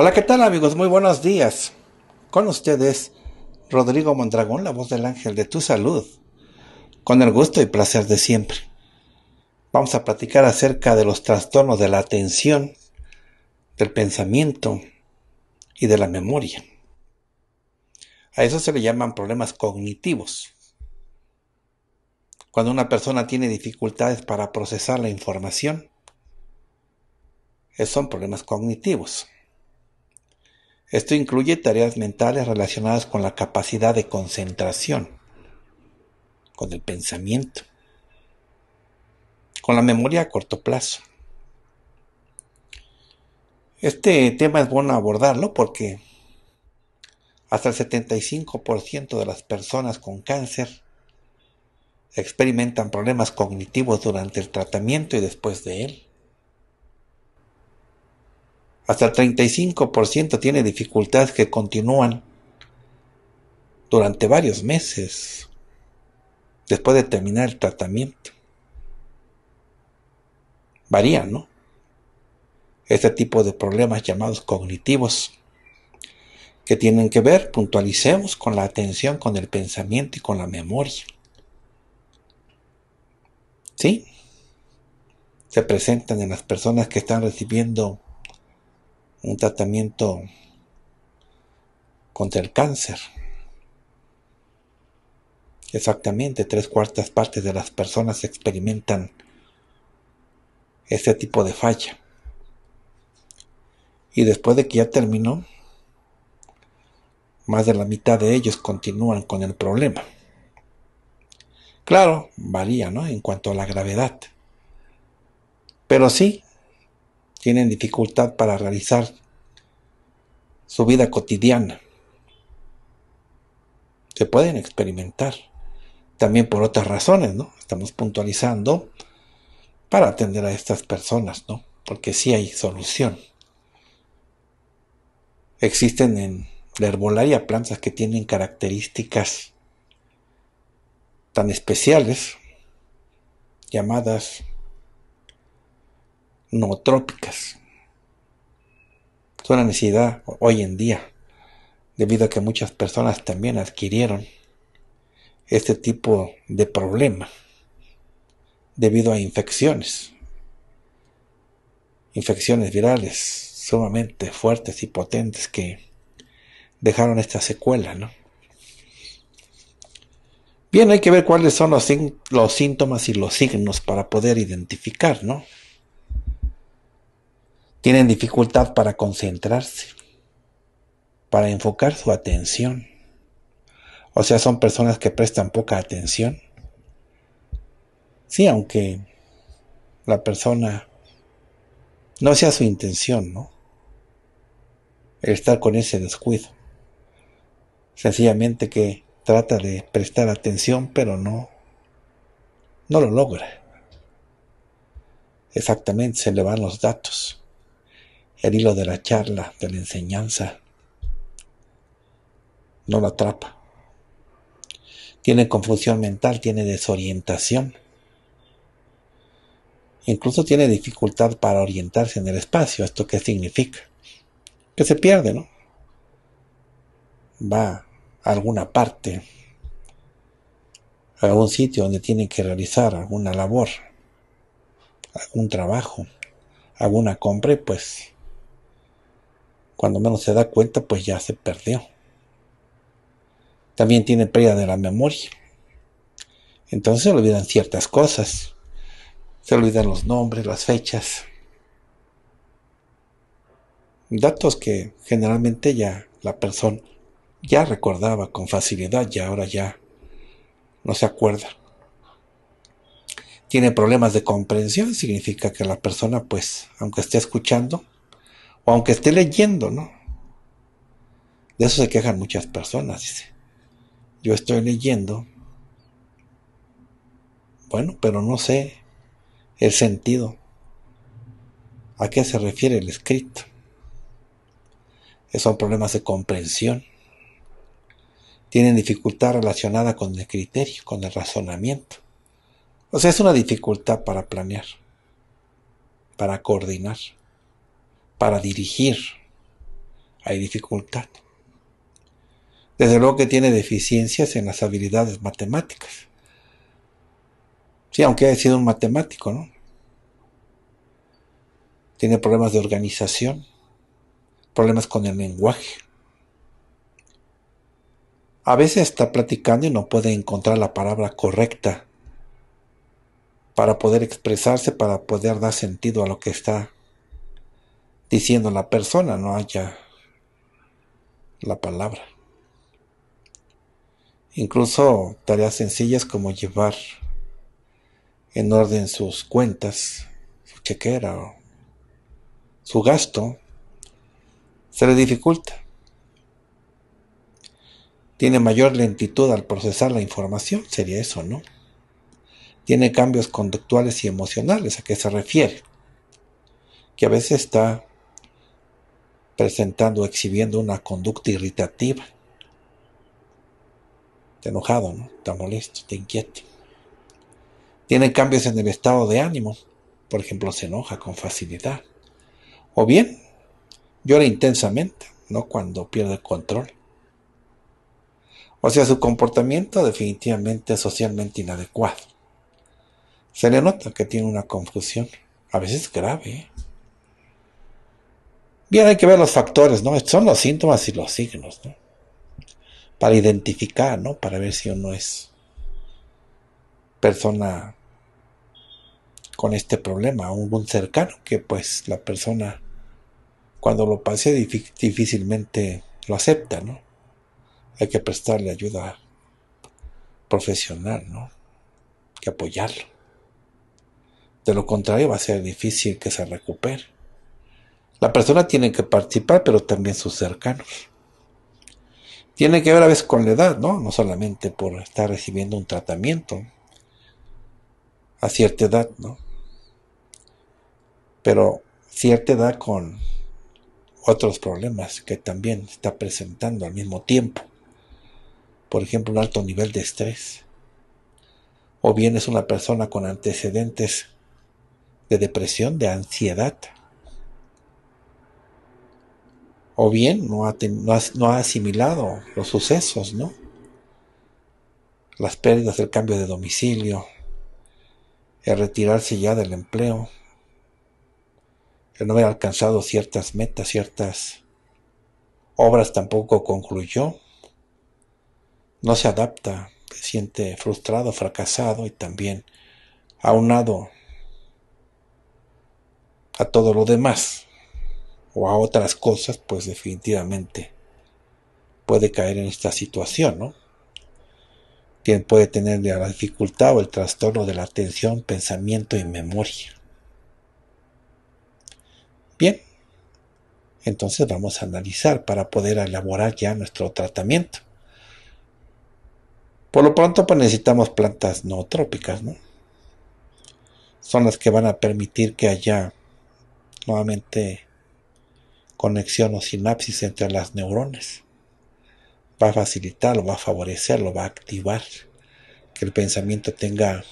Hola, ¿qué tal amigos? Muy buenos días. Con ustedes, Rodrigo Mondragón, la voz del ángel de tu salud, con el gusto y placer de siempre. Vamos a platicar acerca de los trastornos de la atención, del pensamiento y de la memoria. A eso se le llaman problemas cognitivos. Cuando una persona tiene dificultades para procesar la información, son problemas cognitivos. Esto incluye tareas mentales relacionadas con la capacidad de concentración, con el pensamiento, con la memoria a corto plazo. Este tema es bueno abordarlo porque hasta el 75% de las personas con cáncer experimentan problemas cognitivos durante el tratamiento y después de él. Hasta el 35% tiene dificultades que continúan durante varios meses después de terminar el tratamiento. Varían, ¿no? Este tipo de problemas llamados cognitivos que tienen que ver, puntualicemos, con la atención, con el pensamiento y con la memoria. ¿Sí? Se presentan en las personas que están recibiendo un tratamiento contra el cáncer. Exactamente, tres cuartas partes de las personas experimentan este tipo de falla. Y después de que ya terminó, más de la mitad de ellos continúan con el problema. Claro, varía, ¿no? En cuanto a la gravedad. Pero sí, tienen dificultad para realizar su vida cotidiana. Se pueden experimentar también por otras razones, ¿no? Estamos puntualizando para atender a estas personas, ¿no? Porque sí hay solución. Existen en la herbolaria plantas que tienen características tan especiales llamadas trópicas Es una necesidad hoy en día, debido a que muchas personas también adquirieron este tipo de problema debido a infecciones, infecciones virales sumamente fuertes y potentes que dejaron esta secuela, ¿no? Bien, hay que ver cuáles son los, los síntomas y los signos para poder identificar, ¿no? tienen dificultad para concentrarse, para enfocar su atención. O sea, son personas que prestan poca atención. Sí, aunque la persona no sea su intención, ¿no? estar con ese descuido. Sencillamente que trata de prestar atención, pero no, no lo logra. Exactamente, se le van los datos el hilo de la charla, de la enseñanza, no lo atrapa. Tiene confusión mental, tiene desorientación. Incluso tiene dificultad para orientarse en el espacio. ¿Esto qué significa? Que se pierde, ¿no? Va a alguna parte, a algún sitio donde tiene que realizar alguna labor, algún trabajo, alguna compra, pues cuando menos se da cuenta, pues ya se perdió. También tiene pérdida de la memoria. Entonces se olvidan ciertas cosas. Se olvidan los nombres, las fechas. Datos que generalmente ya la persona ya recordaba con facilidad y ahora ya no se acuerda. Tiene problemas de comprensión, significa que la persona pues, aunque esté escuchando, aunque esté leyendo, ¿no? De eso se quejan muchas personas, Yo estoy leyendo. Bueno, pero no sé el sentido. ¿A qué se refiere el escrito? son problemas de comprensión. Tienen dificultad relacionada con el criterio, con el razonamiento. O sea, es una dificultad para planear, para coordinar para dirigir. Hay dificultad. Desde luego que tiene deficiencias en las habilidades matemáticas. Sí, aunque haya sido un matemático, ¿no? Tiene problemas de organización, problemas con el lenguaje. A veces está platicando y no puede encontrar la palabra correcta para poder expresarse, para poder dar sentido a lo que está diciendo la persona, no haya la palabra. Incluso tareas sencillas como llevar en orden sus cuentas, su chequera o su gasto, se le dificulta. Tiene mayor lentitud al procesar la información, sería eso, ¿no? Tiene cambios conductuales y emocionales, ¿a qué se refiere? Que a veces está presentando, exhibiendo una conducta irritativa. Está enojado, ¿no? Está molesto, te inquieto. Tiene cambios en el estado de ánimo. Por ejemplo, se enoja con facilidad. O bien, llora intensamente, ¿no? Cuando pierde el control. O sea, su comportamiento definitivamente es socialmente inadecuado. Se le nota que tiene una confusión, a veces grave. ¿eh? Bien, hay que ver los factores, ¿no? son los síntomas y los signos, ¿no? Para identificar, ¿no? Para ver si uno es persona con este problema, un cercano, que pues la persona cuando lo pase difícilmente lo acepta, ¿no? Hay que prestarle ayuda profesional, ¿no? Hay que apoyarlo. De lo contrario va a ser difícil que se recupere. La persona tiene que participar, pero también sus cercanos. Tiene que ver a veces con la edad, ¿no? No solamente por estar recibiendo un tratamiento a cierta edad, ¿no? Pero cierta edad con otros problemas que también está presentando al mismo tiempo. Por ejemplo, un alto nivel de estrés. O bien es una persona con antecedentes de depresión, de ansiedad, o bien no ha, no, ha, asimilado los sucesos, ¿no? Las pérdidas del cambio de domicilio, el retirarse ya del empleo, el no haber alcanzado ciertas metas, ciertas obras tampoco concluyó, no se adapta, se siente frustrado, fracasado y también aunado a todo lo demás, o a otras cosas, pues definitivamente puede caer en esta situación, ¿no? Quien puede tener la dificultad o el trastorno de la atención, pensamiento y memoria. Bien, entonces vamos a analizar para poder elaborar ya nuestro tratamiento. Por lo pronto, pues necesitamos plantas no trópicas, ¿no? Son las que van a permitir que haya nuevamente conexión o sinapsis entre las neuronas. Va a facilitarlo, va a favorecerlo, va a activar que el pensamiento tenga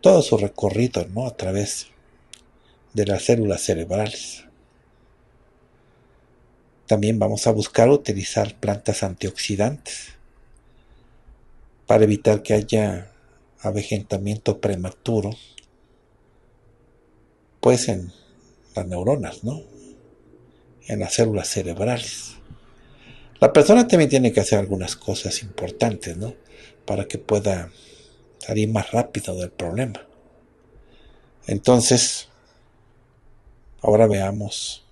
todo su recorrido ¿no? a través de las células cerebrales. También vamos a buscar utilizar plantas antioxidantes para evitar que haya avejentamiento prematuro, pues en neuronas, ¿no? En las células cerebrales. La persona también tiene que hacer algunas cosas importantes, ¿no? Para que pueda salir más rápido del problema. Entonces, ahora veamos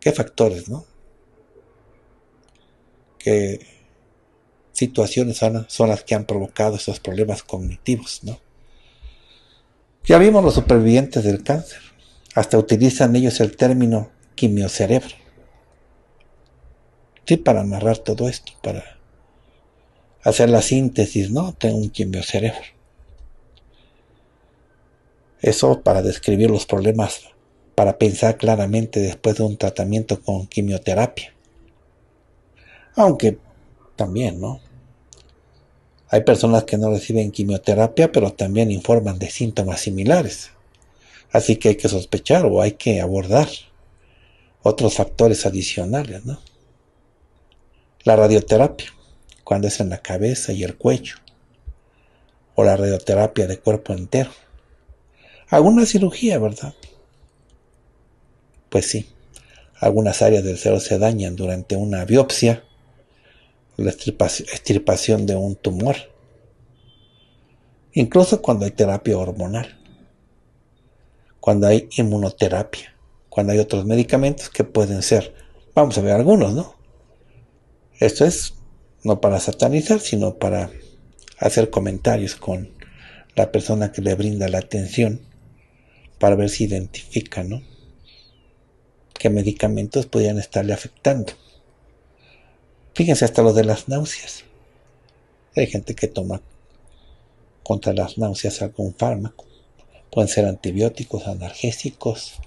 qué factores, ¿no? Qué situaciones son, las que han provocado estos problemas cognitivos, ¿no? Ya vimos los supervivientes del cáncer. Hasta utilizan ellos el término quimiocerebro. Sí, para narrar todo esto, para hacer la síntesis, ¿no? Tengo un quimiocerebro. Eso para describir los problemas, para pensar claramente después de un tratamiento con quimioterapia. Aunque también, ¿no? Hay personas que no reciben quimioterapia, pero también informan de síntomas similares. Así que hay que sospechar o hay que abordar otros factores adicionales, ¿no? La radioterapia, cuando es en la cabeza y el cuello, o la radioterapia de cuerpo entero. Alguna cirugía, ¿verdad? Pues sí, algunas áreas del cerebro se dañan durante una biopsia la extirpación de un tumor, incluso cuando hay terapia hormonal, cuando hay inmunoterapia, cuando hay otros medicamentos que pueden ser, vamos a ver algunos, ¿no? Esto es no para satanizar, sino para hacer comentarios con la persona que le brinda la atención para ver si identifica, ¿no? Qué medicamentos podrían estarle afectando. Fíjense hasta lo de las náuseas. Hay gente que toma contra las náuseas algún fármaco. Pueden ser antibióticos, analgésicos,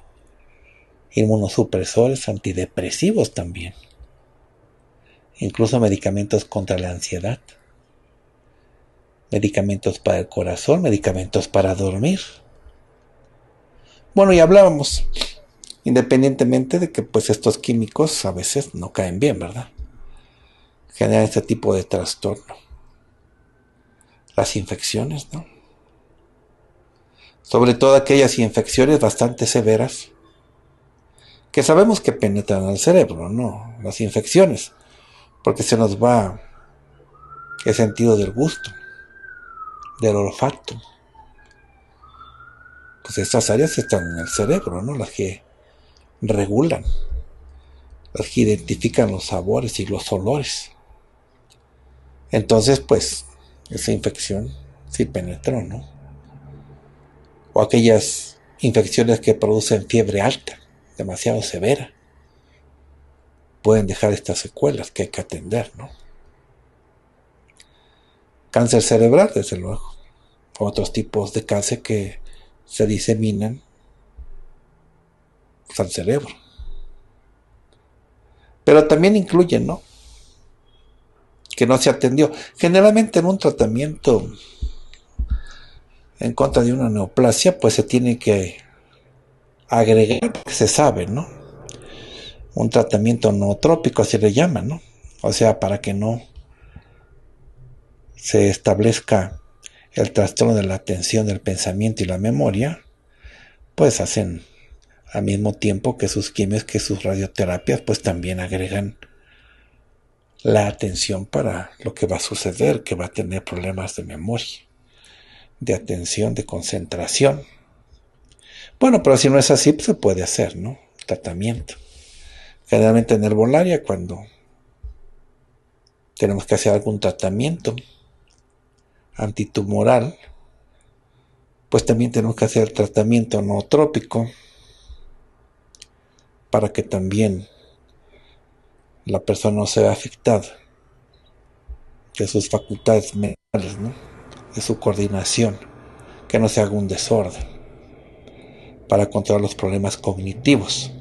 inmunosupresores, antidepresivos también. Incluso medicamentos contra la ansiedad. Medicamentos para el corazón, medicamentos para dormir. Bueno, y hablábamos, independientemente de que pues estos químicos a veces no caen bien, ¿verdad? generan este tipo de trastorno. Las infecciones, ¿no? Sobre todo aquellas infecciones bastante severas que sabemos que penetran al cerebro, ¿no? Las infecciones, porque se nos va el sentido del gusto, del olfato. Pues estas áreas están en el cerebro, ¿no? Las que regulan, las que identifican los sabores y los olores. Entonces, pues, esa infección sí penetró, ¿no? O aquellas infecciones que producen fiebre alta, demasiado severa, pueden dejar estas secuelas que hay que atender, ¿no? Cáncer cerebral, desde luego. Otros tipos de cáncer que se diseminan al cerebro. Pero también incluyen, ¿no? que no se atendió. Generalmente en un tratamiento en contra de una neoplasia, pues se tiene que agregar, se sabe, ¿no? Un tratamiento nootrópico, así le llaman, ¿no? O sea, para que no se establezca el trastorno de la atención, del pensamiento y la memoria, pues hacen al mismo tiempo que sus quimios, que sus radioterapias, pues también agregan la atención para lo que va a suceder, que va a tener problemas de memoria, de atención, de concentración. Bueno, pero si no es así, pues se puede hacer, ¿no? Tratamiento. Generalmente en herbolaria, cuando tenemos que hacer algún tratamiento antitumoral, pues también tenemos que hacer tratamiento nootrópico para que también la persona no se ve afectada de sus facultades mentales, ¿no? de su coordinación, que no se haga un desorden para controlar los problemas cognitivos.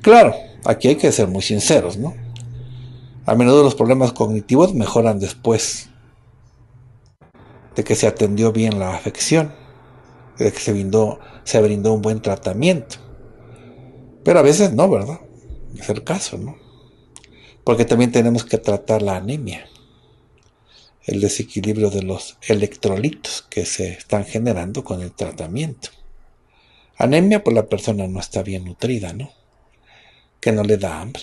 Claro, aquí hay que ser muy sinceros, ¿no? A menudo los problemas cognitivos mejoran después de que se atendió bien la afección, de que se se brindó un buen tratamiento. Pero a veces no, ¿verdad? Es el caso, ¿no? porque también tenemos que tratar la anemia, el desequilibrio de los electrolitos que se están generando con el tratamiento. Anemia, pues la persona no está bien nutrida, ¿no? Que no le da hambre.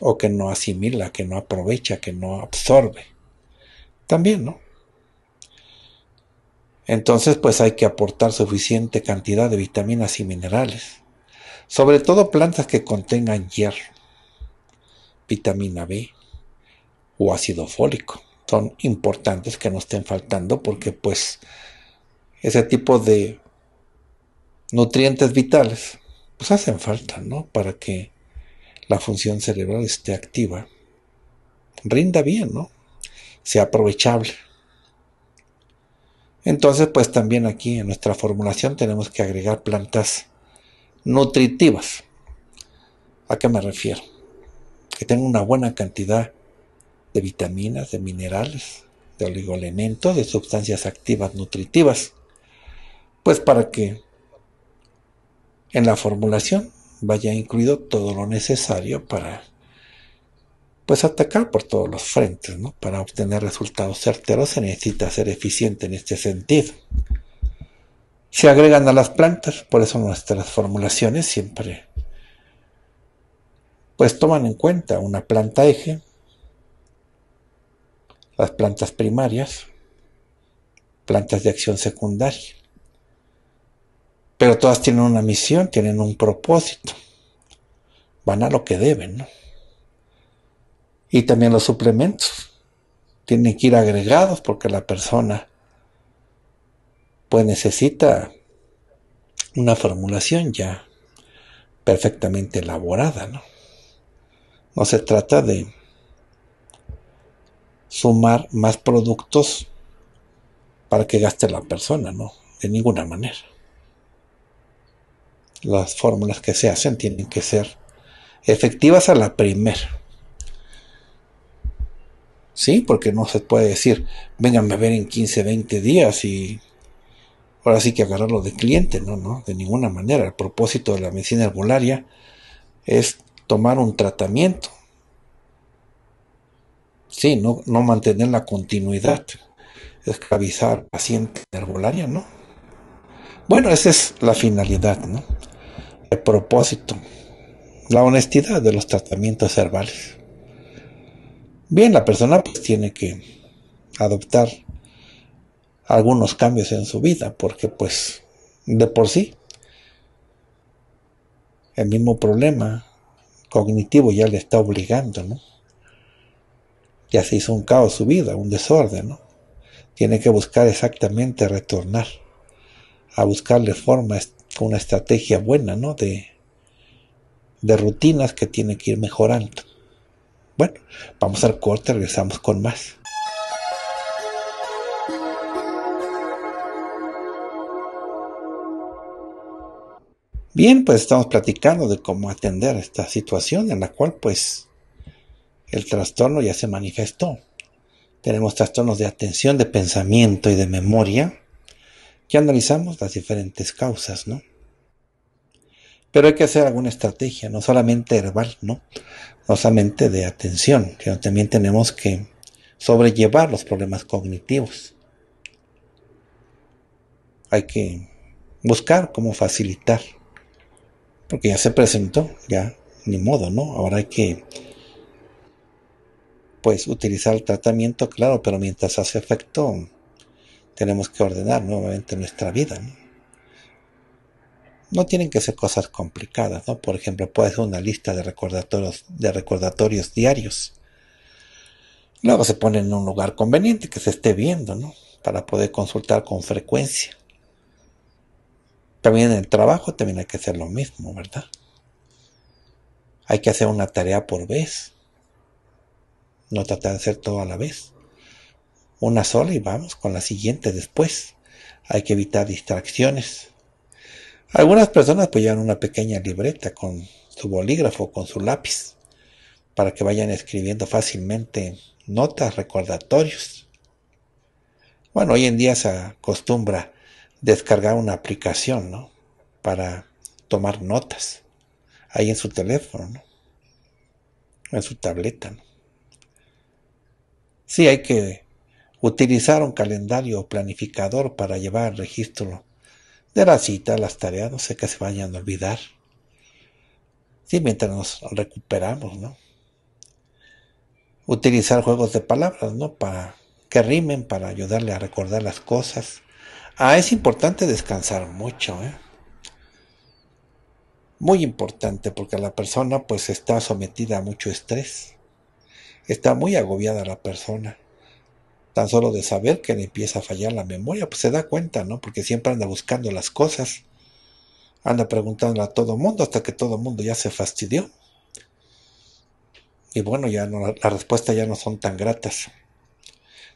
O que no asimila, que no aprovecha, que no absorbe. También, ¿no? Entonces, pues hay que aportar suficiente cantidad de vitaminas y minerales. Sobre todo plantas que contengan hierro vitamina B o ácido fólico. Son importantes que no estén faltando porque pues ese tipo de nutrientes vitales pues hacen falta, ¿no? Para que la función cerebral esté activa, rinda bien, ¿no? Sea aprovechable. Entonces, pues también aquí en nuestra formulación tenemos que agregar plantas nutritivas. ¿A qué me refiero? que tenga una buena cantidad de vitaminas, de minerales, de oligoelementos, de sustancias activas nutritivas, pues para que en la formulación vaya incluido todo lo necesario para pues atacar por todos los frentes, ¿no? Para obtener resultados certeros se necesita ser eficiente en este sentido. Se agregan a las plantas, por eso nuestras formulaciones siempre pues toman en cuenta una planta eje, las plantas primarias, plantas de acción secundaria. Pero todas tienen una misión, tienen un propósito. Van a lo que deben, ¿no? Y también los suplementos. Tienen que ir agregados porque la persona pues necesita una formulación ya perfectamente elaborada, ¿no? No se trata de sumar más productos para que gaste la persona, no, de ninguna manera. Las fórmulas que se hacen tienen que ser efectivas a la primera. ¿Sí? Porque no se puede decir, vénganme a ver en 15, 20 días y ahora sí que agarrarlo de cliente, no, no, de ninguna manera. El propósito de la medicina herbolaria es tomar un tratamiento. Sí, no, mantener la continuidad, esclavizar paciente ¿no? Bueno, esa es la finalidad, ¿no? El propósito, la honestidad de los tratamientos herbales. Bien, la persona pues tiene que adoptar algunos cambios en su vida, porque pues de por sí el mismo problema cognitivo ya le está obligando, ¿no? Ya se hizo un caos su vida, un desorden, ¿no? Tiene que buscar exactamente retornar, a buscarle forma, una estrategia buena, ¿no? De, de rutinas que tiene que ir mejorando. Bueno, vamos al corte, regresamos con más. Bien, pues estamos platicando de cómo atender esta situación en la cual pues el trastorno ya se manifestó. Tenemos trastornos de atención, de pensamiento y de memoria. que analizamos las diferentes causas, ¿no? Pero hay que hacer alguna estrategia, no solamente herbal, ¿no? No solamente de atención, sino también tenemos que sobrellevar los problemas cognitivos. Hay que buscar cómo facilitar porque ya se presentó, ya, ni modo, ¿no? Ahora hay que, pues, utilizar el tratamiento, claro, pero mientras hace efecto, tenemos que ordenar nuevamente nuestra vida, ¿no? no tienen que ser cosas complicadas, ¿no? Por ejemplo, puede ser una lista de recordatorios, de recordatorios diarios. Luego se pone en un lugar conveniente que se esté viendo, ¿no? Para poder consultar con frecuencia. También en el trabajo también hay que hacer lo mismo, ¿verdad? Hay que hacer una tarea por vez. No tratar de hacer todo a la vez. Una sola y vamos con la siguiente después. Hay que evitar distracciones. Algunas personas pues llevan una pequeña libreta con su bolígrafo, con su lápiz, para que vayan escribiendo fácilmente notas, recordatorios. Bueno, hoy en día se acostumbra descargar una aplicación, ¿no? Para tomar notas ahí en su teléfono, en su tableta. ¿no? Sí, hay que utilizar un calendario o planificador para llevar el registro de la cita, las tareas, no sé que se vayan a olvidar. Sí, mientras nos recuperamos, ¿no? Utilizar juegos de palabras, ¿no? Para que rimen, para ayudarle a recordar las cosas. Ah, es importante descansar mucho, ¿eh? Muy importante porque la persona pues está sometida a mucho estrés. Está muy agobiada la persona. Tan solo de saber que le empieza a fallar la memoria, pues se da cuenta, ¿no? Porque siempre anda buscando las cosas. Anda preguntando a todo mundo hasta que todo mundo ya se fastidió. Y bueno, ya no, la respuesta ya no son tan gratas.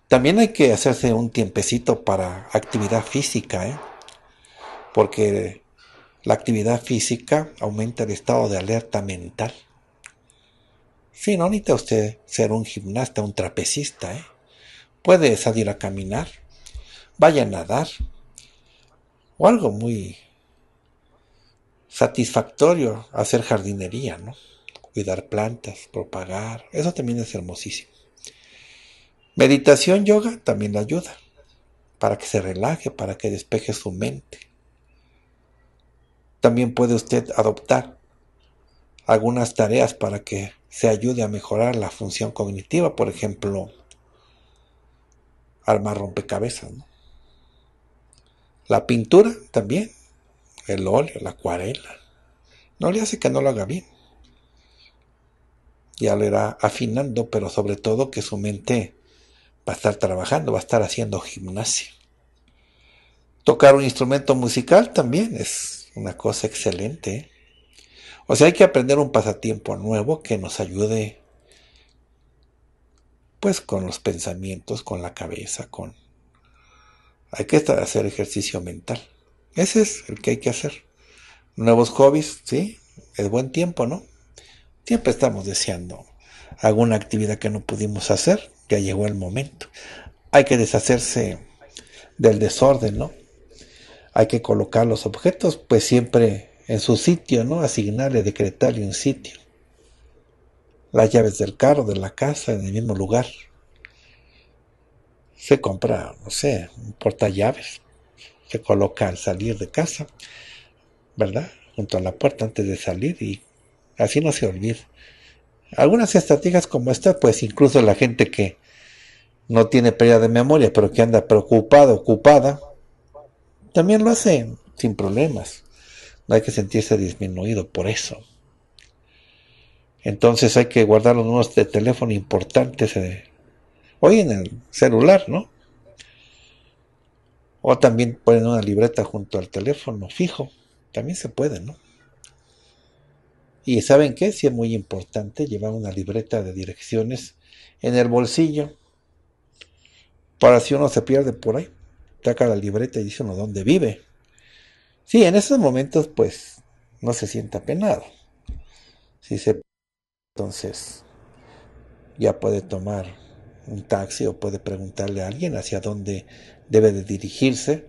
También hay que hacerse un tiempecito para actividad física, ¿eh? porque la actividad física aumenta el estado de alerta mental. Si no necesita usted ser un gimnasta, un trapecista. ¿eh? Puede salir a caminar, vaya a nadar, o algo muy satisfactorio, hacer jardinería, ¿no? Cuidar plantas, propagar, eso también es hermosísimo. Meditación yoga también le ayuda para que se relaje, para que despeje su mente. También puede usted adoptar algunas tareas para que se ayude a mejorar la función cognitiva, por ejemplo, armar rompecabezas. La pintura también, el óleo, la acuarela. No le hace que no lo haga bien. Ya lo irá afinando, pero sobre todo que su mente va a estar trabajando, va a estar haciendo gimnasia. Tocar un instrumento musical también es una cosa excelente. ¿eh? O sea, hay que aprender un pasatiempo nuevo que nos ayude pues con los pensamientos, con la cabeza, con... Hay que hacer ejercicio mental. Ese es el que hay que hacer. Nuevos hobbies, ¿sí? Es buen tiempo, ¿no? Siempre estamos deseando alguna actividad que no pudimos hacer ya llegó el momento. Hay que deshacerse del desorden, ¿no? Hay que colocar los objetos, pues siempre en su sitio, ¿no? Asignarle, decretarle un sitio. Las llaves del carro, de la casa, en el mismo lugar. Se compra, no sé, un portallaves. Se coloca al salir de casa, ¿verdad? Junto a la puerta antes de salir y así no se olvida. Algunas estrategias como esta, pues incluso la gente que no tiene pérdida de memoria, pero que anda preocupada, ocupada, también lo hace sin problemas. No hay que sentirse disminuido por eso. Entonces hay que guardar los números de teléfono importantes eh, hoy en el celular, ¿no? O también ponen una libreta junto al teléfono fijo. También se puede, ¿no? Y saben qué, sí es muy importante llevar una libreta de direcciones en el bolsillo para si uno se pierde por ahí, saca la libreta y dice uno dónde vive. Sí, en esos momentos pues no se sienta penado. Si se entonces ya puede tomar un taxi o puede preguntarle a alguien hacia dónde debe de dirigirse.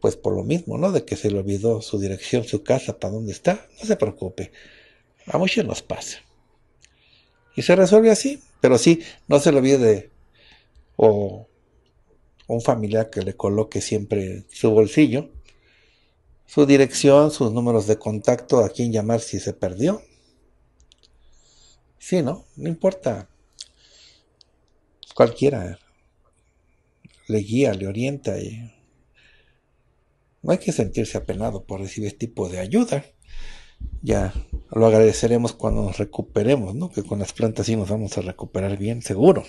Pues por lo mismo, ¿no? De que se le olvidó su dirección, su casa, para dónde está. No se preocupe. A muchos nos pasa. Y se resuelve así. Pero sí, no se le olvide o un familiar que le coloque siempre su bolsillo, su dirección, sus números de contacto, a quién llamar si se perdió. Sí, ¿no? No importa. Cualquiera le guía, le orienta y no hay que sentirse apenado por recibir este tipo de ayuda. Ya lo agradeceremos cuando nos recuperemos, ¿no? Que con las plantas sí nos vamos a recuperar bien, seguro.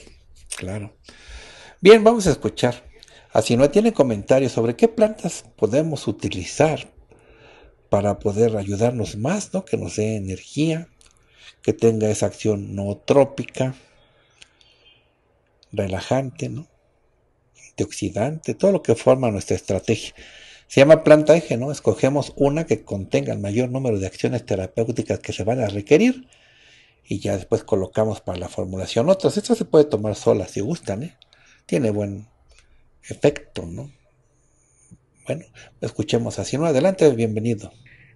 Claro. Bien, vamos a escuchar. Así ah, no tiene comentarios sobre qué plantas podemos utilizar para poder ayudarnos más, ¿no? Que nos dé energía, que tenga esa acción nootrópica, relajante, ¿no? Antioxidante, todo lo que forma nuestra estrategia. Se llama planta eje, ¿no? Escogemos una que contenga el mayor número de acciones terapéuticas que se van a requerir y ya después colocamos para la formulación otras. estas se puede tomar sola si gustan, ¿eh? tiene buen efecto, ¿no? Bueno, escuchemos así, ¿no? Adelante, bienvenido.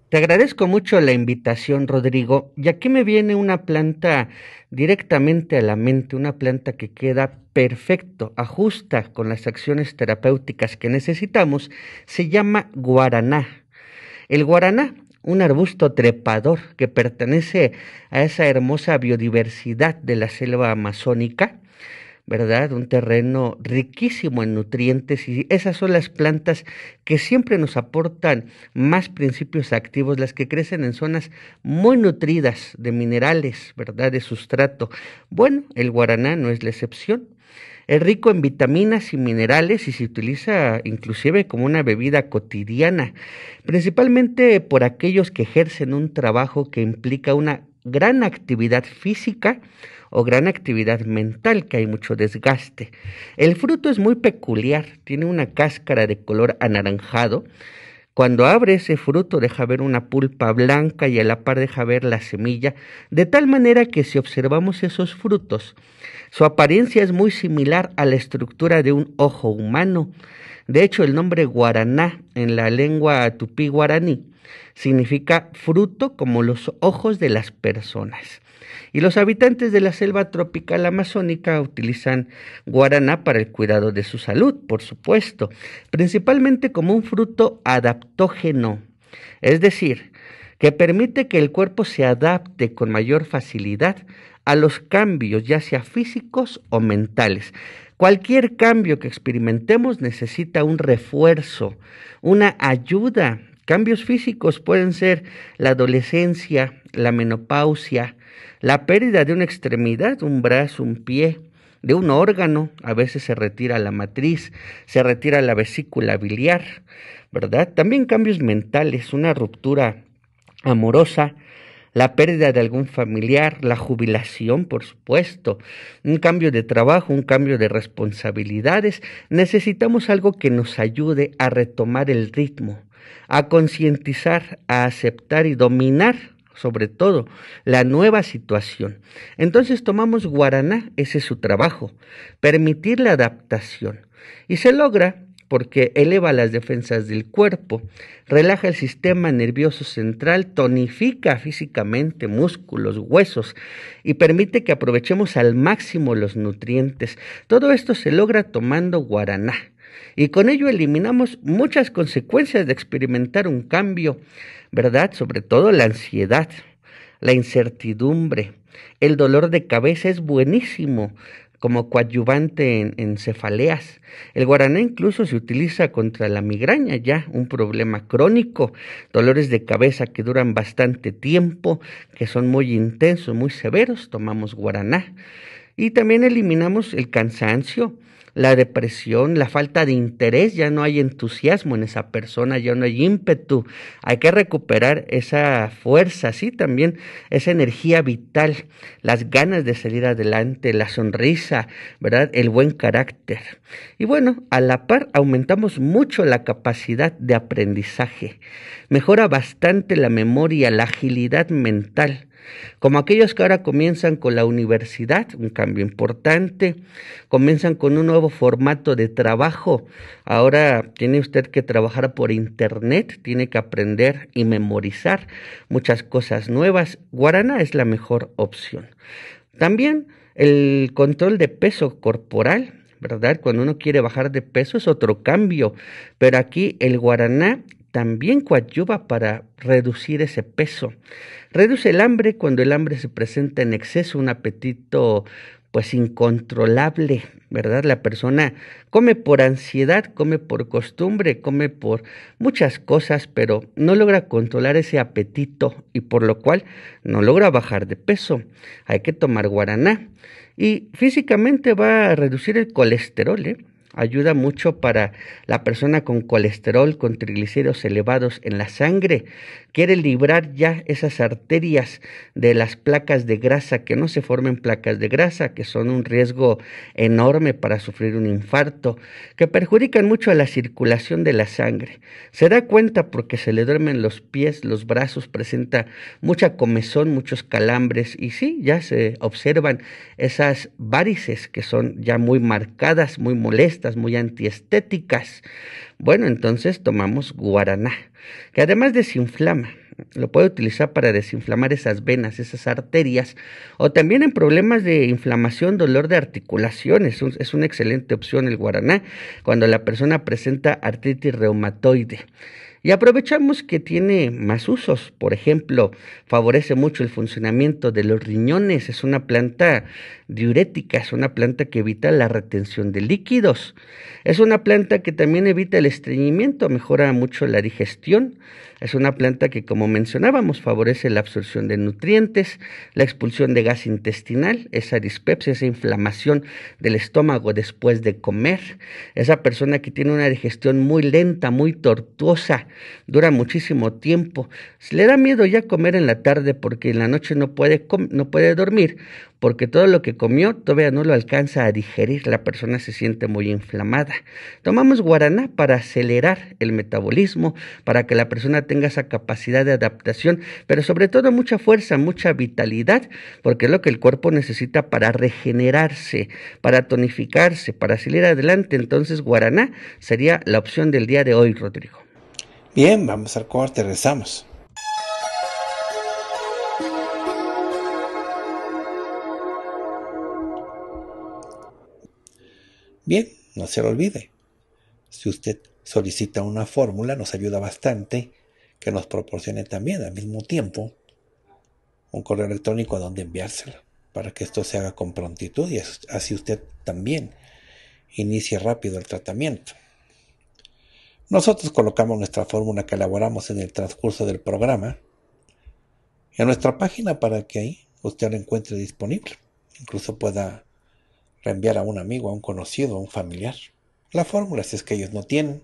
Te agradezco mucho la invitación, Rodrigo, y aquí me viene una planta directamente a la mente, una planta que queda perfecto, ajusta con las acciones terapéuticas que necesitamos, se llama guaraná. El guaraná, un arbusto trepador que pertenece a esa hermosa biodiversidad de la selva amazónica, ¿verdad? Un terreno riquísimo en nutrientes y esas son las plantas que siempre nos aportan más principios activos, las que crecen en zonas muy nutridas de minerales, ¿verdad? De sustrato. Bueno, el guaraná no es la excepción. Es rico en vitaminas y minerales y se utiliza inclusive como una bebida cotidiana, principalmente por aquellos que ejercen un trabajo que implica una gran actividad física o gran actividad mental, que hay mucho desgaste. El fruto es muy peculiar, tiene una cáscara de color anaranjado. Cuando abre ese fruto deja ver una pulpa blanca y a la par deja ver la semilla, de tal manera que si observamos esos frutos, su apariencia es muy similar a la estructura de un ojo humano. De hecho, el nombre guaraná en la lengua tupí guaraní Significa fruto como los ojos de las personas. Y los habitantes de la selva tropical amazónica utilizan guaraná para el cuidado de su salud, por supuesto, principalmente como un fruto adaptógeno, es decir, que permite que el cuerpo se adapte con mayor facilidad a los cambios, ya sea físicos o mentales. Cualquier cambio que experimentemos necesita un refuerzo, una ayuda Cambios físicos pueden ser la adolescencia, la menopausia, la pérdida de una extremidad, un brazo, un pie, de un órgano, a veces se retira la matriz, se retira la vesícula biliar, ¿verdad? También cambios mentales, una ruptura amorosa, la pérdida de algún familiar, la jubilación, por supuesto, un cambio de trabajo, un cambio de responsabilidades. Necesitamos algo que nos ayude a retomar el ritmo, a concientizar, a aceptar y dominar sobre todo, la nueva situación. Entonces tomamos guaraná, ese es su trabajo, permitir la adaptación. Y se logra porque eleva las defensas del cuerpo, relaja el sistema nervioso central, tonifica físicamente músculos, huesos y permite que aprovechemos al máximo los nutrientes. Todo esto se logra tomando guaraná. Y con ello eliminamos muchas consecuencias de experimentar un cambio, ¿verdad? Sobre todo la ansiedad, la incertidumbre, el dolor de cabeza es buenísimo como coadyuvante en, cefaleas. El guaraná incluso se utiliza contra la migraña ya, un problema crónico, dolores de cabeza que duran bastante tiempo, que son muy intensos, muy severos, tomamos guaraná. Y también eliminamos el cansancio, la depresión, la falta de interés, ya no hay entusiasmo en esa persona, ya no hay ímpetu. Hay que recuperar esa fuerza, sí, también esa energía vital, las ganas de salir adelante, la sonrisa, ¿verdad? El buen carácter. Y bueno, a la par aumentamos mucho la capacidad de aprendizaje. Mejora bastante la memoria, la agilidad mental como aquellos que ahora comienzan con la universidad, un cambio importante, comienzan con un nuevo formato de trabajo. Ahora tiene usted que trabajar por internet, tiene que aprender y memorizar muchas cosas nuevas. guaraná es la mejor opción. También el control de peso corporal, ¿verdad? Cuando uno quiere bajar de peso es otro cambio, pero aquí el guaraná también coadyuva para reducir ese peso. Reduce el hambre cuando el hambre se presenta en exceso, un apetito pues incontrolable, ¿verdad? La persona come por ansiedad, come por costumbre, come por muchas cosas, pero no logra controlar ese apetito y por lo cual no logra bajar de peso. Hay que tomar guaraná. Y físicamente va a reducir el colesterol, ¿eh? ayuda mucho para la persona con colesterol, con triglicéridos elevados en la sangre, Quiere librar ya esas arterias de las placas de grasa, que no se formen placas de grasa, que son un riesgo enorme para sufrir un infarto, que perjudican mucho a la circulación de la sangre. Se da cuenta porque se le duermen los pies, los brazos, presenta mucha comezón, muchos calambres y sí, ya se observan esas varices que son ya muy marcadas, muy molestas, muy antiestéticas. Bueno, entonces tomamos guaraná que además desinflama. Lo puede utilizar para desinflamar esas venas, esas arterias, o también en problemas de inflamación, dolor de articulaciones. Es una excelente opción el guaraná cuando la persona presenta artritis reumatoide. Y aprovechamos que tiene más usos. Por ejemplo, favorece mucho el funcionamiento de los riñones. Es una planta diurética, es una planta que evita la retención de líquidos, es una planta que también evita el estreñimiento, mejora mucho la digestión, es una planta que como mencionábamos favorece la absorción de nutrientes, la expulsión de gas intestinal, esa dispepsia, esa inflamación del estómago después de comer, esa persona que tiene una digestión muy lenta, muy tortuosa, dura muchísimo tiempo, le da miedo ya comer en la tarde porque en la noche no puede, no puede dormir, porque todo lo que comió todavía no lo alcanza a digerir, la persona se siente muy inflamada. Tomamos guaraná para acelerar el metabolismo, para que la persona tenga esa capacidad de adaptación, pero sobre todo mucha fuerza, mucha vitalidad, porque es lo que el cuerpo necesita para regenerarse, para tonificarse, para salir adelante. Entonces guaraná sería la opción del día de hoy, Rodrigo. Bien, vamos al corte, regresamos. Bien, no se lo olvide. Si usted solicita una fórmula, nos ayuda bastante que nos proporcione también al mismo tiempo un correo electrónico a donde enviársela para que esto se haga con prontitud y así usted también inicie rápido el tratamiento. Nosotros colocamos nuestra fórmula que elaboramos en el transcurso del programa en nuestra página para que ahí usted la encuentre disponible. Incluso pueda reenviar a un amigo, a un conocido, a un familiar. La fórmula, si es que ellos no tienen.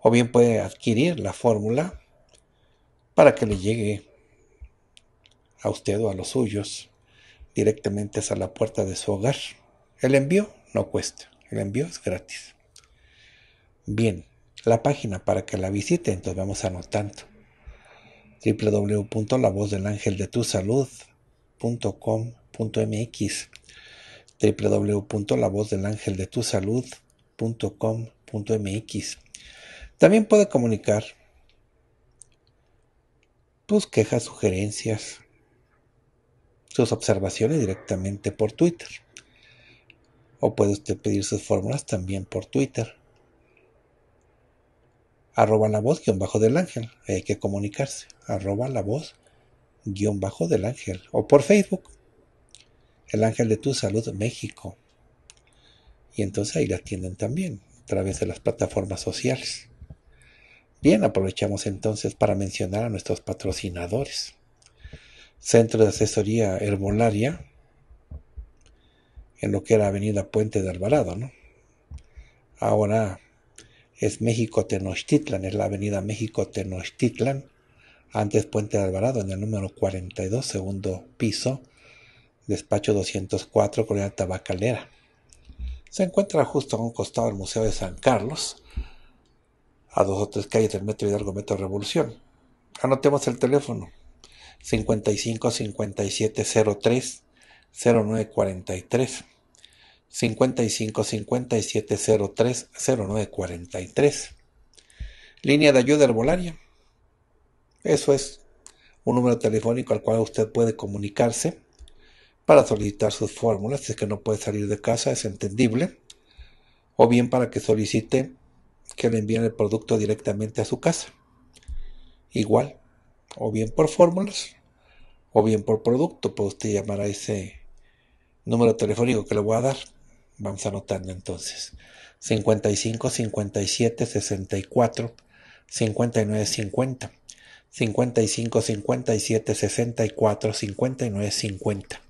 O bien puede adquirir la fórmula para que le llegue a usted o a los suyos directamente a la puerta de su hogar. El envío no cuesta, el envío es gratis. Bien, la página para que la visite, entonces vamos anotando www.lavozdelangeldetusalud.com.mx www.lavozdelangeldetusalud.com.mx. También puede comunicar tus quejas, sugerencias, sus observaciones directamente por Twitter. O puede usted pedir sus fórmulas también por Twitter. Arroba la voz guión del ángel. Hay que comunicarse. Arroba la voz guión bajo del ángel. O por Facebook el ángel de tu salud México. Y entonces ahí la atienden también a través de las plataformas sociales. Bien, aprovechamos entonces para mencionar a nuestros patrocinadores. Centro de Asesoría Herbolaria, en lo que era Avenida Puente de Alvarado, ¿no? Ahora es México Tenochtitlan, es la Avenida México Tenochtitlan, antes Puente de Alvarado, en el número 42, segundo piso, despacho 204, con la Tabacalera. Se encuentra justo a un costado del Museo de San Carlos, a dos o tres calles del Metro Hidalgo Metro Revolución. Anotemos el teléfono 55 5703 0943 55 5703 0943 Línea de ayuda herbolaria. Eso es un número telefónico al cual usted puede comunicarse para solicitar sus fórmulas, si es que no puede salir de casa, es entendible, o bien para que solicite que le envíen el producto directamente a su casa. Igual, o bien por fórmulas, o bien por producto, puede usted llamar a ese número telefónico que le voy a dar. Vamos anotando entonces. 55 57 64 59 50. 55 57 64 59 50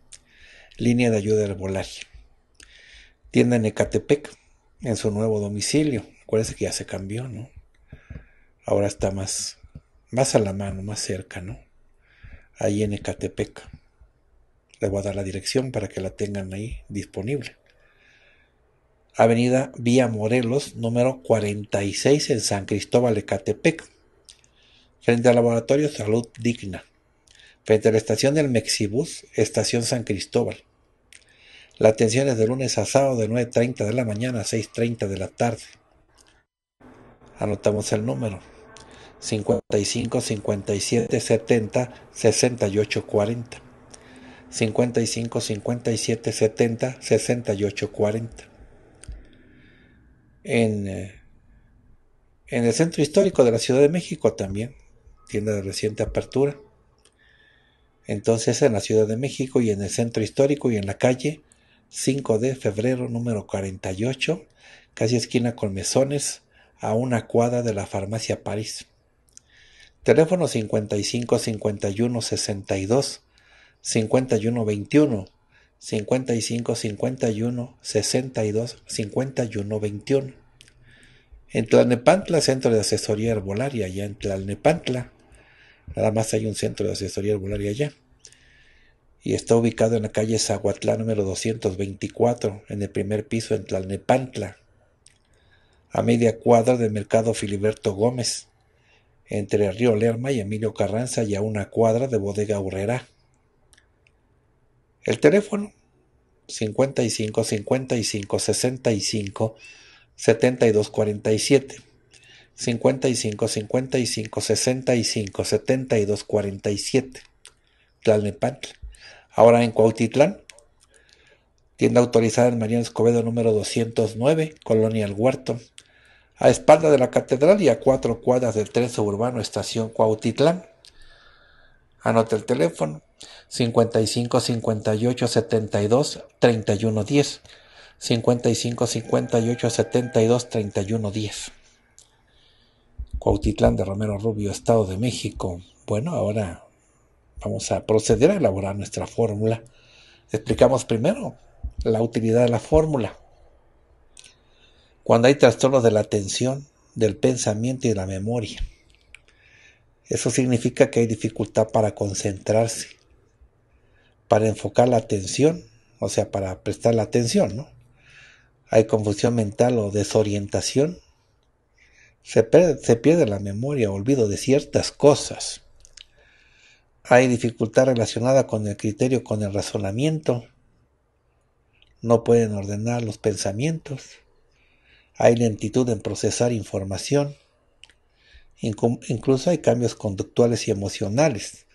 línea de ayuda volaje. Tienda en Ecatepec, en su nuevo domicilio. Acuérdense que ya se cambió, ¿no? Ahora está más, más a la mano, más cerca, ¿no? Ahí en Ecatepec. Les voy a dar la dirección para que la tengan ahí disponible. Avenida Vía Morelos, número 46 en San Cristóbal, Ecatepec. Frente al Laboratorio Salud Digna. Frente a la estación del Mexibus, Estación San Cristóbal. La atención es de lunes a sábado de 9.30 de la mañana a 6.30 de la tarde. Anotamos el número. 55 57 70 68 40. 55 57 70 68 40. En, eh, en el centro histórico de la Ciudad de México también, tienda de reciente apertura. Entonces en la Ciudad de México y en el centro histórico y en la calle 5 de febrero número 48, casi esquina con mesones, a una cuadra de la farmacia París. Teléfono 55 51 62 51 21 55 51 62 51 21. En Tlalnepantla, centro de asesoría herbolaria, allá en Tlalnepantla. Nada más hay un centro de asesoría herbolaria allá y está ubicado en la calle Zahuatlá número 224, en el primer piso en Tlalnepantla, a media cuadra del mercado Filiberto Gómez, entre Río Lerma y Emilio Carranza y a una cuadra de Bodega Urrera. El teléfono 55 55 65 72 47 55 55 65 72 47 Tlalnepantla ahora en Cuautitlán. Tienda autorizada en Mariano Escobedo número 209, Colonia El Huerto, a espalda de la catedral y a cuatro cuadras del tren suburbano Estación Cuautitlán. Anota el teléfono 55 58 72 31 10. 55 58 72 31 10. Cuautitlán de Romero Rubio, Estado de México. Bueno, ahora Vamos a proceder a elaborar nuestra fórmula. Explicamos primero la utilidad de la fórmula. Cuando hay trastornos de la atención, del pensamiento y de la memoria. Eso significa que hay dificultad para concentrarse, para enfocar la atención, o sea, para prestar la atención, ¿no? Hay confusión mental o desorientación. Se, se pierde la memoria, olvido de ciertas cosas. Hay dificultad relacionada con el criterio, con el razonamiento. No pueden ordenar los pensamientos. Hay lentitud en procesar información. Incluso hay cambios conductuales y emocionales.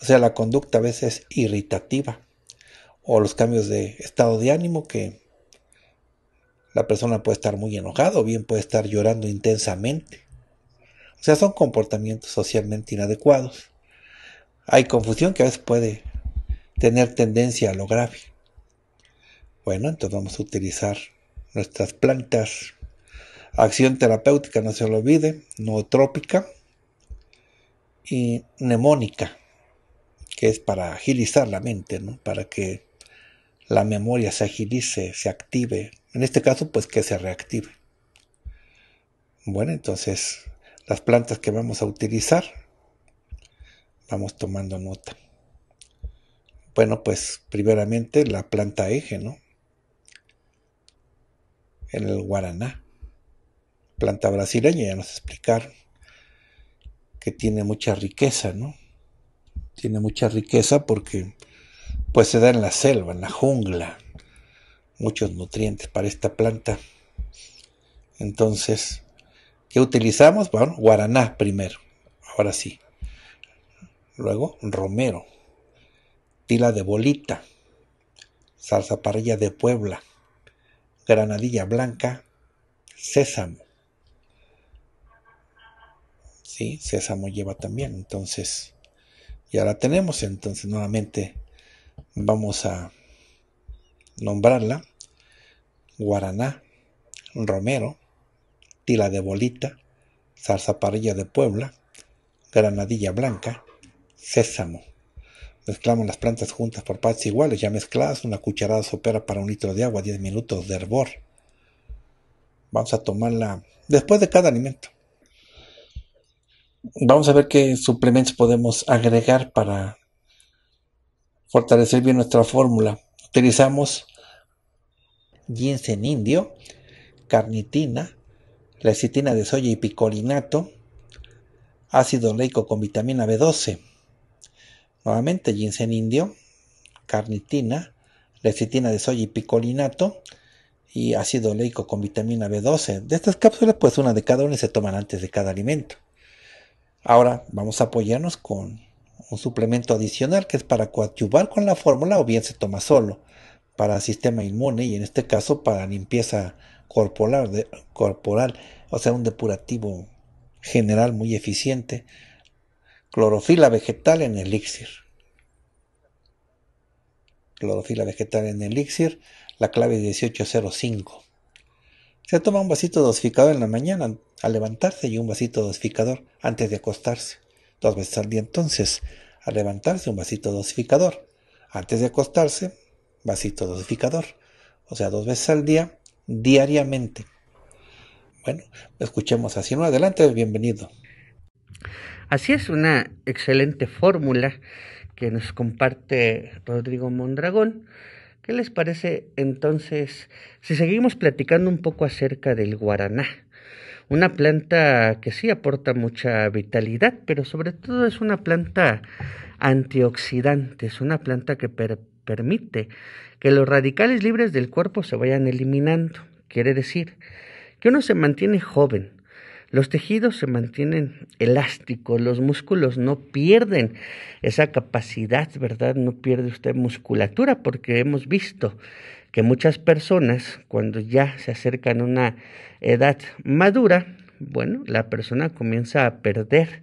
O sea, la conducta a veces es irritativa. O los cambios de estado de ánimo que la persona puede estar muy enojada o bien puede estar llorando intensamente. O sea, son comportamientos socialmente inadecuados hay confusión que a veces puede tener tendencia a lo grave. Bueno, entonces vamos a utilizar nuestras plantas. Acción terapéutica, no se lo olvide, nootrópica y mnemónica, que es para agilizar la mente, ¿no? para que la memoria se agilice, se active. En este caso, pues que se reactive. Bueno, entonces las plantas que vamos a utilizar Vamos tomando nota. Bueno, pues primeramente la planta eje, ¿no? En el guaraná. Planta brasileña, ya nos explicaron. Que tiene mucha riqueza, ¿no? Tiene mucha riqueza porque pues se da en la selva, en la jungla. Muchos nutrientes para esta planta. Entonces, ¿qué utilizamos? Bueno, guaraná primero. Ahora sí. Luego, romero, tila de bolita, salsa parrilla de Puebla, granadilla blanca, sésamo. Sí, sésamo lleva también. Entonces, ya la tenemos. Entonces, nuevamente vamos a nombrarla. Guaraná, romero, tila de bolita, salsa parrilla de Puebla, granadilla blanca, sésamo. Mezclamos las plantas juntas por partes iguales, ya mezcladas, una cucharada sopera para un litro de agua, 10 minutos de hervor. Vamos a tomarla después de cada alimento. Vamos a ver qué suplementos podemos agregar para fortalecer bien nuestra fórmula. Utilizamos ginseng indio, carnitina, lecitina de soya y picolinato, ácido leico con vitamina B12. Nuevamente, ginseng indio, carnitina, lecitina de soya y picolinato y ácido oleico con vitamina B12. De estas cápsulas, pues una de cada una se toman antes de cada alimento. Ahora vamos a apoyarnos con un suplemento adicional que es para coadyuvar con la fórmula o bien se toma solo para sistema inmune y en este caso para limpieza corporal, corporal o sea, un depurativo general muy eficiente. Clorofila vegetal en elixir. Clorofila vegetal en elixir, la clave 1805. Se toma un vasito dosificador en la mañana al levantarse y un vasito dosificador antes de acostarse. Dos veces al día entonces, al levantarse un vasito dosificador. Antes de acostarse, vasito dosificador. O sea, dos veces al día, diariamente. Bueno, escuchemos así. No adelante, bienvenido. Así es una excelente fórmula que nos comparte Rodrigo Mondragón. ¿Qué les parece entonces si seguimos platicando un poco acerca del guaraná? Una planta que sí aporta mucha vitalidad, pero sobre todo es una planta antioxidante, es una planta que permite que los radicales libres del cuerpo se vayan eliminando. Quiere decir que uno se mantiene joven, los tejidos se mantienen elásticos, los músculos no pierden esa capacidad, ¿verdad? No pierde usted musculatura porque hemos visto que muchas personas cuando ya se acercan a una edad madura, bueno, la persona comienza a perder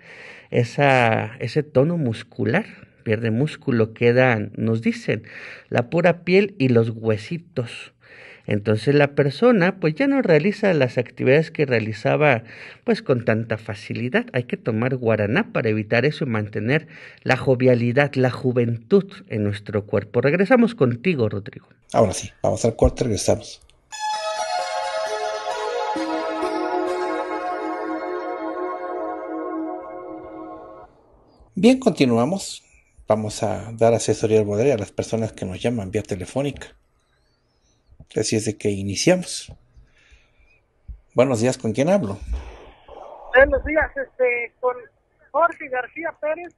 esa, ese tono muscular, pierde músculo, quedan, nos dicen, la pura piel y los huesitos. Entonces la persona pues ya no realiza las actividades que realizaba pues con tanta facilidad. Hay que tomar guaraná para evitar eso y mantener la jovialidad, la juventud en nuestro cuerpo. Regresamos contigo, Rodrigo. Ahora sí, vamos al cuarto. regresamos. Bien, continuamos. Vamos a dar asesoría al a las personas que nos llaman vía telefónica. Así es de que iniciamos. Buenos días, ¿con quién hablo? Buenos días, este, con Jorge García Pérez.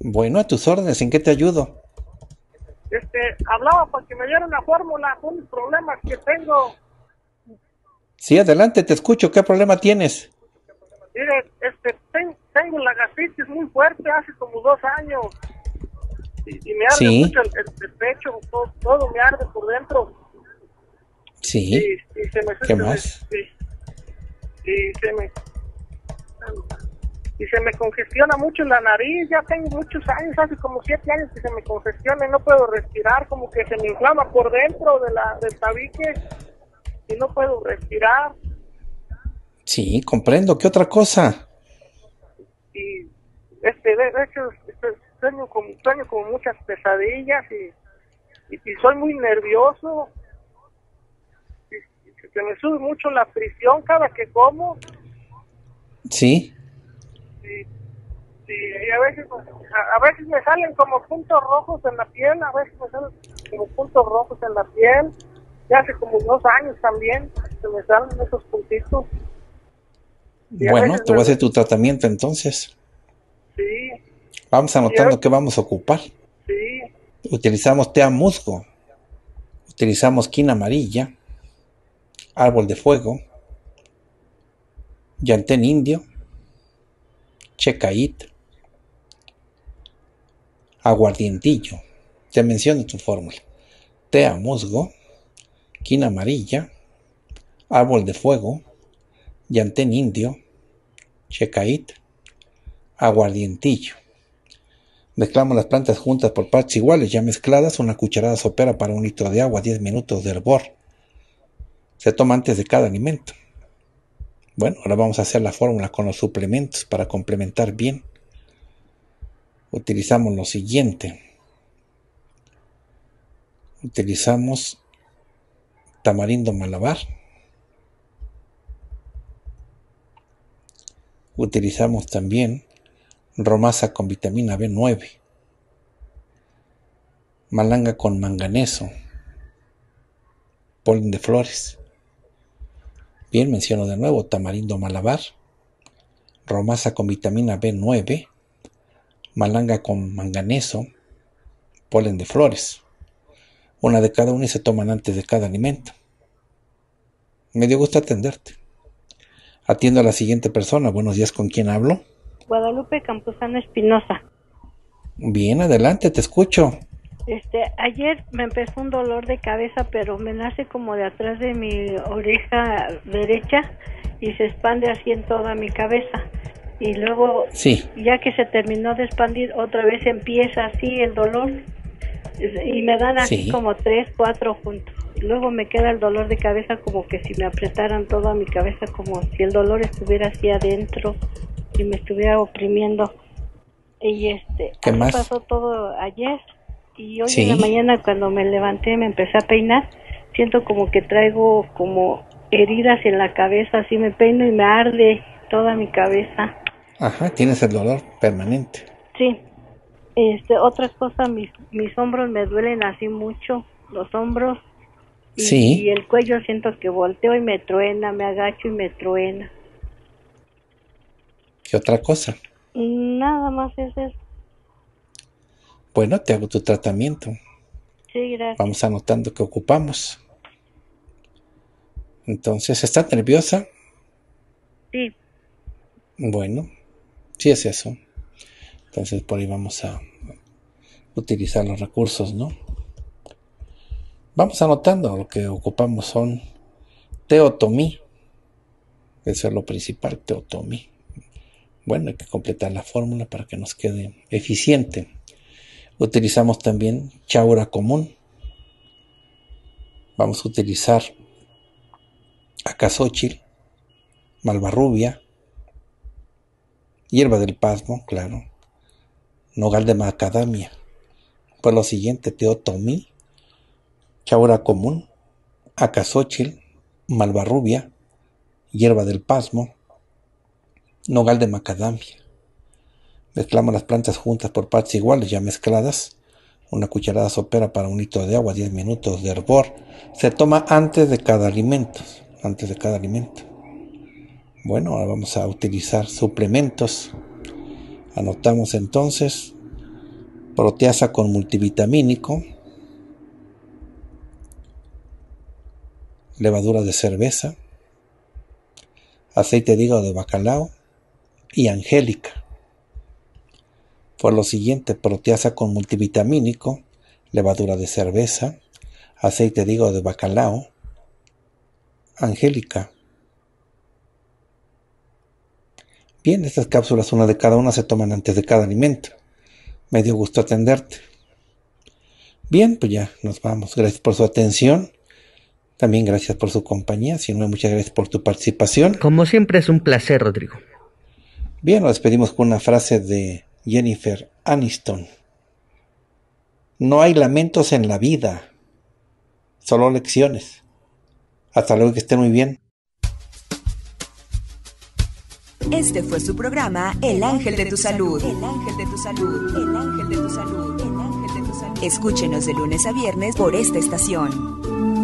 Bueno, a tus órdenes, ¿en qué te ayudo? Este, hablaba para que me dieran la fórmula con los problemas que tengo. Sí, adelante, te escucho, ¿qué problema tienes? Mire, este, tengo la gastritis muy fuerte hace como dos años y, me arde mucho el, pecho, todo, me arde por dentro. Sí. Y, se me, ¿Qué más? Este, y, se me y se me congestiona mucho la nariz, ya tengo muchos años, hace como siete años que se me congestiona y no puedo respirar, como que se me inflama por dentro de la, del tabique y no puedo respirar. Sí, comprendo. ¿Qué otra cosa? Y este, de, de hecho, sueño como sueño con muchas pesadillas y, y, soy muy nervioso. Se me sube mucho la prisión cada que como. Sí. sí a veces me salen como puntos rojos en la piel, a veces me salen como puntos rojos en la piel. Ya hace como dos años también se me salen esos puntitos. bueno, te voy a hacer tu tratamiento entonces. Sí. Vamos anotando qué vamos a ocupar. Sí. Utilizamos tea musgo. Utilizamos quina amarilla. Árbol de fuego. Yantén indio. Checait. Aguardientillo. Te menciono tu fórmula. Tea musgo. Quina amarilla. Árbol de fuego. Yantén indio. Checait. Aguardientillo. Mezclamos las plantas juntas por partes iguales, ya mezcladas, una cucharada sopera para un litro de agua, 10 minutos de hervor. Se toma antes de cada alimento. Bueno, ahora vamos a hacer la fórmula con los suplementos para complementar bien. Utilizamos lo siguiente. Utilizamos tamarindo malabar. Utilizamos también romasa con vitamina B9, malanga con manganeso, polen de flores. Bien, menciono de nuevo tamarindo malabar, romasa con vitamina B9, malanga con manganeso, polen de flores. Una de cada una y se toman antes de cada alimento. Me dio gusto atenderte. Atiendo a la siguiente persona. Buenos días, ¿con quién hablo? Guadalupe Campuzano Espinosa. Bien, adelante, te escucho. Este, ayer me empezó un dolor de cabeza, pero me nace como de atrás de mi oreja derecha y se expande así en toda mi cabeza. Y luego, sí. ya que se terminó de expandir, otra vez empieza así el dolor y me dan así como tres, cuatro juntos. Luego me queda el dolor de cabeza como que si me apretaran toda mi cabeza, como si el dolor estuviera así adentro y me estuviera oprimiendo. Y este, ¿Qué pasó todo ayer y hoy en la mañana cuando me levanté me empecé a peinar, siento como que traigo como heridas en la cabeza, así me peino y me arde toda mi cabeza. Ajá, tienes el dolor permanente. Sí. Este, otra cosa, mis, mis hombros me duelen así mucho, los hombros. sí. y el cuello siento que volteo y me truena, me agacho y me truena. ¿Qué otra cosa? Nada más es eso. Bueno, te hago tu tratamiento. Sí, gracias. Vamos anotando qué ocupamos. Entonces, ¿estás nerviosa? Sí. Bueno, sí es eso. Entonces, por ahí vamos a utilizar los recursos, ¿no? Vamos anotando lo que ocupamos son teotomí. Eso es lo principal, teotomí bueno, hay que completar la fórmula para que nos quede eficiente. Utilizamos también chaura común. Vamos a utilizar acasóchil, malvarrubia, hierba del pasmo, claro, nogal de macadamia. Pues lo siguiente, teotomí, chaura común, acasóchil, malvarrubia, hierba del pasmo, nogal de macadamia. Mezclamos las plantas juntas por partes iguales ya mezcladas. Una cucharada sopera para un litro de agua, 10 minutos de hervor. Se toma antes de cada alimento. Antes de cada alimento. Bueno, ahora vamos a utilizar suplementos. Anotamos entonces proteasa con multivitamínico, levadura de cerveza, aceite de hígado de bacalao, y angélica. Por lo siguiente, proteasa con multivitamínico, levadura de cerveza, aceite de de bacalao, angélica. Bien, estas cápsulas, una de cada una, se toman antes de cada alimento. Me dio gusto atenderte. Bien, pues ya nos vamos. Gracias por su atención. También gracias por su compañía. Si no, muchas gracias por tu participación. Como siempre es un placer, Rodrigo. Bien, nos despedimos con una frase de Jennifer Aniston. No hay lamentos en la vida, solo lecciones. Hasta luego, que estén muy bien. Este fue su programa El Ángel de tu Salud. El Ángel de tu Salud. El Salud. El Ángel de tu Salud. Escúchenos de lunes a viernes por esta estación.